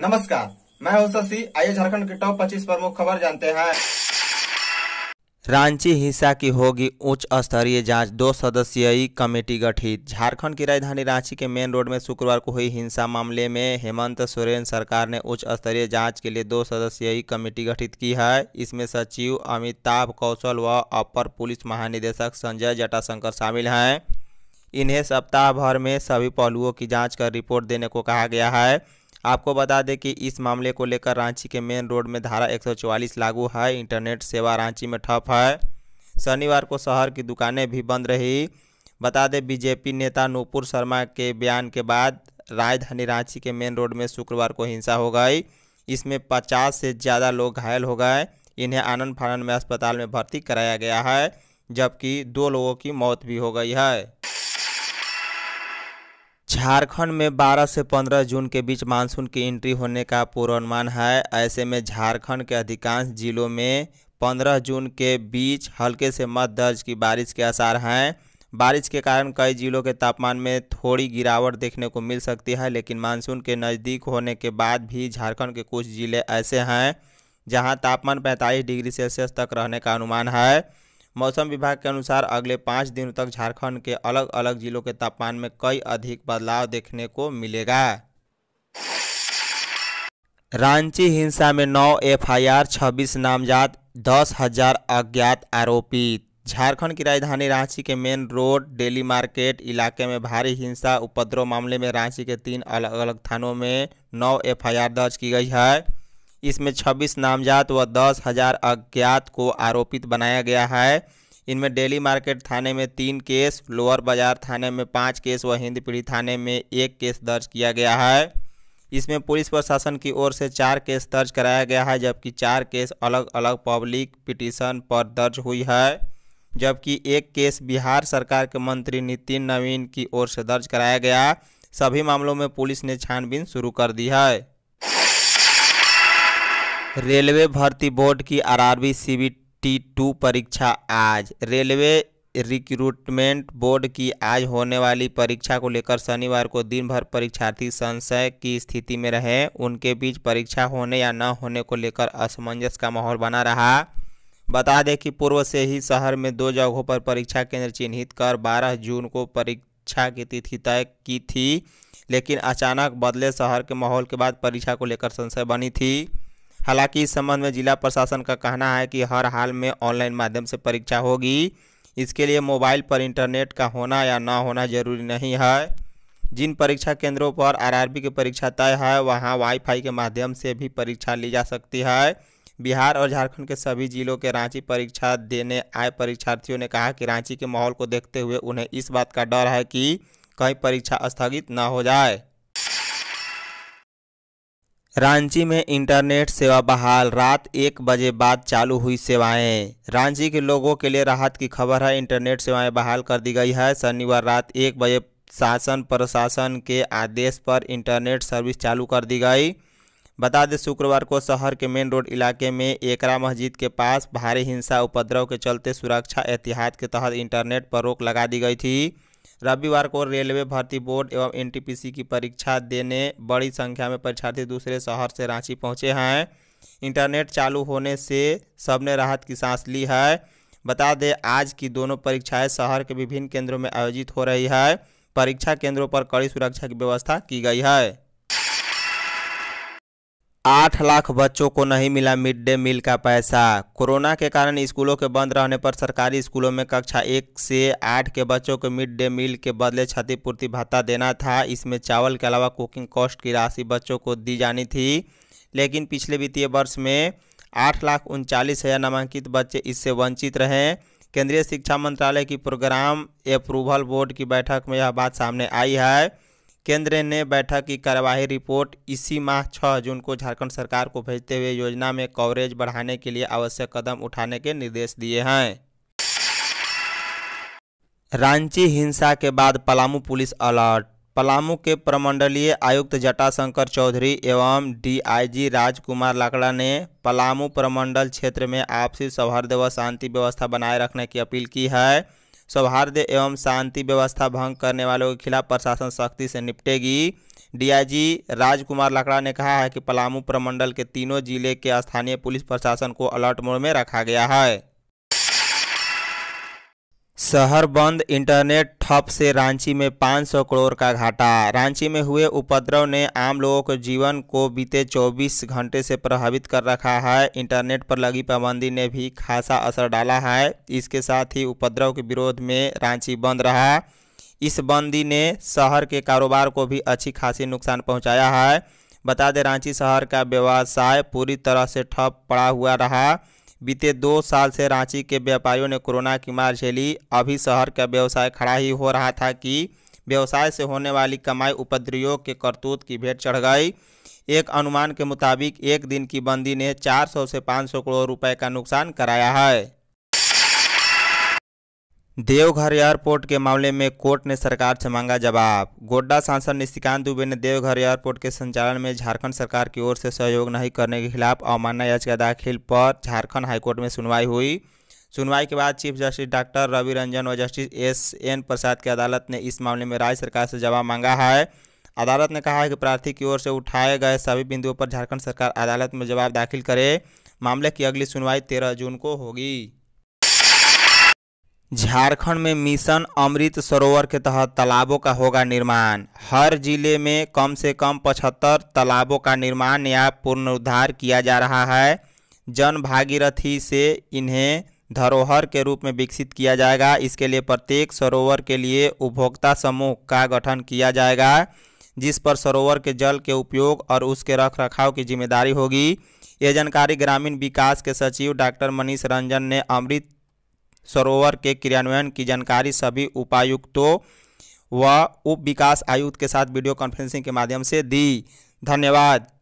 नमस्कार मैं हूं शशि आइए झारखंड के टॉप 25 प्रमुख खबर जानते हैं रांची हिंसा की होगी उच्च स्तरीय जांच दो सदस्यीय कमेटी गठित झारखंड की राजधानी रांची के मेन रोड में शुक्रवार को हुई हिंसा मामले में हेमंत सोरेन सरकार ने उच्च स्तरीय जांच के लिए दो सदस्यीय कमेटी गठित की है इसमें सचिव अमिताभ कौशल व अपर पुलिस महानिदेशक संजय जटाशंकर शामिल हैं इन्हें सप्ताह भर में सभी पहलुओं की जाँच कर रिपोर्ट देने को कहा गया है आपको बता दें कि इस मामले को लेकर रांची के मेन रोड में धारा 144 लागू है इंटरनेट सेवा रांची में ठप है शनिवार को शहर की दुकानें भी बंद रही बता दें बीजेपी नेता नूपुर शर्मा के बयान के बाद राजधानी रांची के मेन रोड में शुक्रवार को हिंसा हो गई इसमें पचास से ज़्यादा लोग घायल हो गए इन्हें आनंद फानंद में अस्पताल में भर्ती कराया गया है जबकि दो लोगों की मौत भी हो गई है झारखंड में 12 से 15 जून के बीच मानसून की एंट्री होने का पूर्वानुमान है ऐसे में झारखंड के अधिकांश जिलों में 15 जून के बीच हल्के से मध्य दर्ज की बारिश के आसार हैं बारिश के कारण कई जिलों के तापमान में थोड़ी गिरावट देखने को मिल सकती है लेकिन मानसून के नज़दीक होने के बाद भी झारखंड के कुछ ज़िले ऐसे हैं जहाँ तापमान पैंतालीस डिग्री सेल्सियस तक रहने का अनुमान है मौसम विभाग के अनुसार अगले पाँच दिनों तक झारखंड के अलग अलग जिलों के तापमान में कई अधिक बदलाव देखने को मिलेगा रांची हिंसा में नौ एफआईआर 26 नामजात दस हजार अज्ञात आरोपी झारखंड की राजधानी रांची के मेन रोड डेली मार्केट इलाके में भारी हिंसा उपद्रव मामले में रांची के तीन अलग अलग थानों में नौ एफआईआर दर्ज की गई है इसमें 26 नामजात व दस हजार अज्ञात को आरोपित बनाया गया है इनमें डेली मार्केट थाने में तीन केस लोअर बाजार थाने में पाँच केस व हिंदपीढ़ी थाने में एक केस दर्ज किया गया है इसमें पुलिस प्रशासन की ओर से चार केस दर्ज कराया गया है जबकि चार केस अलग अलग पब्लिक पिटीशन पर दर्ज हुई है जबकि एक केस बिहार सरकार के मंत्री नितिन नवीन की ओर से दर्ज कराया गया सभी मामलों में पुलिस ने छानबीन शुरू कर दी है रेलवे भर्ती बोर्ड की आरआरबी सीबीटी टू परीक्षा आज रेलवे रिक्रूटमेंट बोर्ड की आज होने वाली परीक्षा को लेकर शनिवार को दिन भर परीक्षार्थी संशय की स्थिति में रहे उनके बीच परीक्षा होने या न होने को लेकर असमंजस का माहौल बना रहा बता दें कि पूर्व से ही शहर में दो जगहों पर परीक्षा केंद्र चिन्हित कर 12 जून को परीक्षा की तिथि तय की थी लेकिन अचानक बदले शहर के माहौल के बाद परीक्षा को लेकर संशय बनी थी हालांकि इस संबंध में जिला प्रशासन का कहना है कि हर हाल में ऑनलाइन माध्यम से परीक्षा होगी इसके लिए मोबाइल पर इंटरनेट का होना या ना होना जरूरी नहीं है जिन परीक्षा केंद्रों पर आरआरबी की परीक्षा तय है वहां वाईफाई के माध्यम से भी परीक्षा ली जा सकती है बिहार और झारखंड के सभी जिलों के रांची परीक्षा देने आए परीक्षार्थियों ने कहा कि रांची के माहौल को देखते हुए उन्हें इस बात का डर है कि कहीं परीक्षा स्थगित न हो जाए रांची में इंटरनेट सेवा बहाल रात एक बजे बाद चालू हुई सेवाएं रांची के लोगों के लिए राहत की खबर है इंटरनेट सेवाएं बहाल कर दी गई है शनिवार रात एक बजे शासन प्रशासन के आदेश पर इंटरनेट सर्विस चालू कर दी गई बता दें शुक्रवार को शहर के मेन रोड इलाके में एकरा मस्जिद के पास भारी हिंसा उपद्रव के चलते सुरक्षा एहतियात के तहत इंटरनेट पर रोक लगा दी गई थी रविवार को रेलवे भर्ती बोर्ड एवं एनटीपीसी की परीक्षा देने बड़ी संख्या में परीक्षार्थी दूसरे शहर से रांची पहुंचे हैं इंटरनेट चालू होने से सबने राहत की सांस ली है बता दें आज की दोनों परीक्षाएं शहर के विभिन्न केंद्रों में आयोजित हो रही है परीक्षा केंद्रों पर कड़ी सुरक्षा की व्यवस्था की गई है आठ लाख बच्चों को नहीं मिला मिड डे मील का पैसा कोरोना के कारण स्कूलों के बंद रहने पर सरकारी स्कूलों में कक्षा एक से आठ के बच्चों को मिड डे मील के बदले क्षतिपूर्ति भत्ता देना था इसमें चावल के अलावा कुकिंग कॉस्ट की राशि बच्चों को दी जानी थी लेकिन पिछले वित्तीय वर्ष में आठ लाख उनचालीस हज़ार नामांकित बच्चे इससे वंचित रहे केंद्रीय शिक्षा मंत्रालय की प्रोग्राम अप्रूवल बोर्ड की बैठक में यह बात सामने आई है केंद्र ने बैठक की कार्यवाही रिपोर्ट इसी माह छः जून को झारखंड सरकार को भेजते हुए योजना में कवरेज बढ़ाने के लिए आवश्यक कदम उठाने के निर्देश दिए हैं रांची हिंसा के बाद पलामू पुलिस अलर्ट पलामू के प्रमंडलीय आयुक्त जटाशंकर चौधरी एवं डीआईजी राजकुमार लाकड़ा ने पलामू प्रमंडल क्षेत्र में आपसी सौहार्द व शांति व्यवस्था बनाए रखने की अपील की है सौहार्द एवं शांति व्यवस्था भंग करने वालों के खिलाफ प्रशासन सख्ती से निपटेगी डीआईजी राजकुमार लकड़ा ने कहा है कि पलामू प्रमंडल के तीनों जिले के स्थानीय पुलिस प्रशासन को अलर्ट मोड में रखा गया है शहर बंद इंटरनेट ठप से रांची में 500 करोड़ का घाटा रांची में हुए उपद्रव ने आम लोगों के जीवन को बीते 24 घंटे से प्रभावित कर रखा है इंटरनेट पर लगी पाबंदी ने भी खासा असर डाला है इसके साथ ही उपद्रव के विरोध में रांची बंद रहा इस बंदी ने शहर के कारोबार को भी अच्छी खासी नुकसान पहुँचाया है बता दें रांची शहर का व्यवसाय पूरी तरह से ठप पड़ा हुआ रहा बीते दो साल से रांची के व्यापारियों ने कोरोना की मार झेली अभी शहर का व्यवसाय खड़ा ही हो रहा था कि व्यवसाय से होने वाली कमाई उपद्रवियों के करतूत की भेंट चढ़ गई एक अनुमान के मुताबिक एक दिन की बंदी ने 400 से 500 करोड़ रुपए का नुकसान कराया है देवघर एयरपोर्ट के मामले में कोर्ट ने सरकार से मांगा जवाब गोड्डा सांसद निशिकांत दुबे ने देवघर एयरपोर्ट के संचालन में झारखंड सरकार की ओर से सहयोग नहीं करने के खिलाफ अवमानना याचिका दाखिल पर झारखंड हाईकोर्ट में सुनवाई हुई सुनवाई के बाद chief justice doctor Ravi Ranjan और जस्टिस एस एन प्रसाद की अदालत ने इस मामले में राज्य सरकार से जवाब मांगा है अदालत ने कहा है कि प्रार्थी की ओर से उठाए गए सभी बिंदुओं पर झारखंड सरकार अदालत में जवाब दाखिल करे मामले की अगली सुनवाई तेरह जून को होगी झारखंड में मिशन अमृत सरोवर के तहत तालाबों का होगा निर्माण हर जिले में कम से कम पचहत्तर तालाबों का निर्माण या पुनरुद्धार किया जा रहा है जन भागीरथी से इन्हें धरोहर के रूप में विकसित किया जाएगा इसके लिए प्रत्येक सरोवर के लिए उपभोक्ता समूह का गठन किया जाएगा जिस पर सरोवर के जल के उपयोग और उसके रख रखाव की जिम्मेदारी होगी ये जानकारी ग्रामीण विकास के सचिव डॉक्टर मनीष रंजन ने अमृत सरोवर के क्रियान्वयन की जानकारी सभी उपायुक्तों व उप विकास आयुक्त के साथ वीडियो कॉन्फ्रेंसिंग के माध्यम से दी धन्यवाद